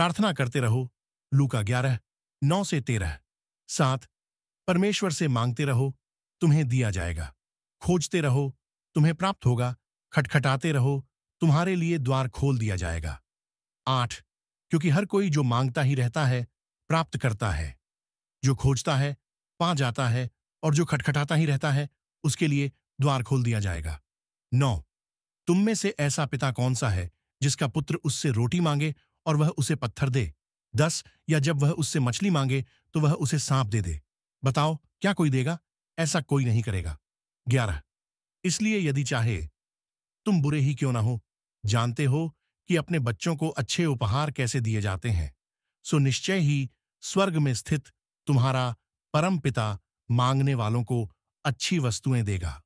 प्रार्थना करते रहो लूका ग्यारह नौ से तेरह सात परमेश्वर से मांगते रहो तुम्हें दिया जाएगा खोजते रहो तुम्हें प्राप्त होगा खटखटाते रहो तुम्हारे लिए द्वार खोल दिया जाएगा आठ क्योंकि हर कोई जो मांगता ही रहता है प्राप्त करता है जो खोजता है पा जाता है और जो खटखटाता ही रहता है उसके लिए द्वार खोल दिया जाएगा नौ तुम में से ऐसा पिता कौन सा है जिसका पुत्र उससे रोटी मांगे और वह उसे पत्थर दे दस या जब वह उससे मछली मांगे तो वह उसे सांप दे दे बताओ क्या कोई देगा ऐसा कोई नहीं करेगा ग्यारह इसलिए यदि चाहे तुम बुरे ही क्यों ना हो जानते हो कि अपने बच्चों को अच्छे उपहार कैसे दिए जाते हैं सो निश्चय ही स्वर्ग में स्थित तुम्हारा परम पिता मांगने वालों को अच्छी वस्तुएं देगा